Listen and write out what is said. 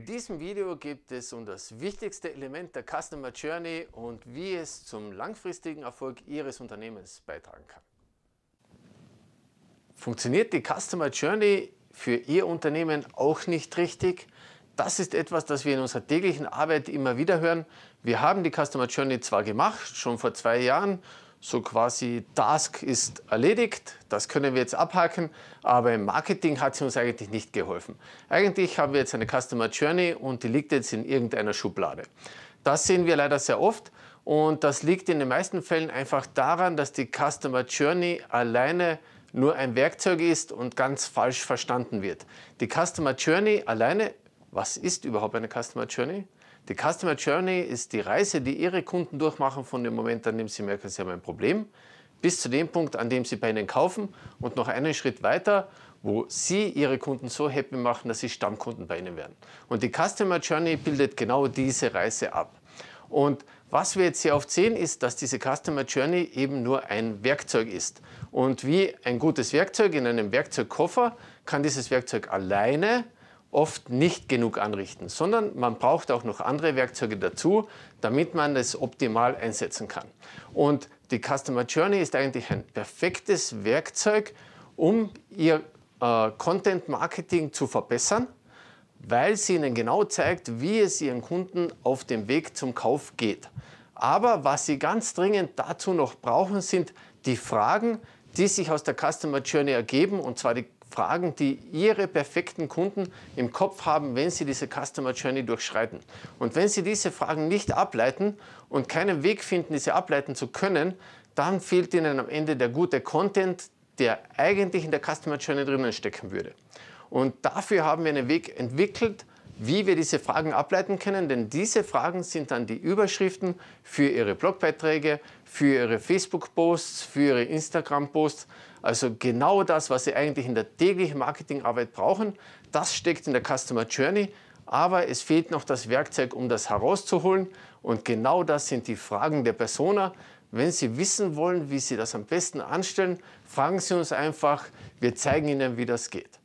In diesem Video geht es um das wichtigste Element der Customer Journey und wie es zum langfristigen Erfolg Ihres Unternehmens beitragen kann. Funktioniert die Customer Journey für Ihr Unternehmen auch nicht richtig? Das ist etwas, das wir in unserer täglichen Arbeit immer wieder hören. Wir haben die Customer Journey zwar gemacht, schon vor zwei Jahren, so quasi Task ist erledigt, das können wir jetzt abhaken, aber im Marketing hat sie uns eigentlich nicht geholfen. Eigentlich haben wir jetzt eine Customer Journey und die liegt jetzt in irgendeiner Schublade. Das sehen wir leider sehr oft und das liegt in den meisten Fällen einfach daran, dass die Customer Journey alleine nur ein Werkzeug ist und ganz falsch verstanden wird. Die Customer Journey alleine, was ist überhaupt eine Customer Journey? Die Customer Journey ist die Reise, die Ihre Kunden durchmachen von dem Moment, an dem Sie merken, Sie haben ein Problem, bis zu dem Punkt, an dem Sie bei Ihnen kaufen und noch einen Schritt weiter, wo Sie Ihre Kunden so happy machen, dass Sie Stammkunden bei Ihnen werden. Und die Customer Journey bildet genau diese Reise ab. Und was wir jetzt sehr oft sehen, ist, dass diese Customer Journey eben nur ein Werkzeug ist. Und wie ein gutes Werkzeug in einem Werkzeugkoffer kann dieses Werkzeug alleine oft nicht genug anrichten, sondern man braucht auch noch andere Werkzeuge dazu, damit man es optimal einsetzen kann. Und die Customer Journey ist eigentlich ein perfektes Werkzeug, um ihr äh, Content Marketing zu verbessern, weil sie ihnen genau zeigt, wie es ihren Kunden auf dem Weg zum Kauf geht. Aber was sie ganz dringend dazu noch brauchen, sind die Fragen, die sich aus der Customer Journey ergeben, und zwar die Fragen, die Ihre perfekten Kunden im Kopf haben, wenn Sie diese Customer Journey durchschreiten. Und wenn Sie diese Fragen nicht ableiten und keinen Weg finden, diese ableiten zu können, dann fehlt Ihnen am Ende der gute Content, der eigentlich in der Customer Journey drinnen stecken würde. Und dafür haben wir einen Weg entwickelt, wie wir diese Fragen ableiten können, denn diese Fragen sind dann die Überschriften für Ihre Blogbeiträge, für Ihre Facebook-Posts, für Ihre Instagram-Posts. Also genau das, was Sie eigentlich in der täglichen Marketingarbeit brauchen, das steckt in der Customer Journey, aber es fehlt noch das Werkzeug, um das herauszuholen. Und genau das sind die Fragen der Persona. Wenn Sie wissen wollen, wie Sie das am besten anstellen, fragen Sie uns einfach. Wir zeigen Ihnen, wie das geht.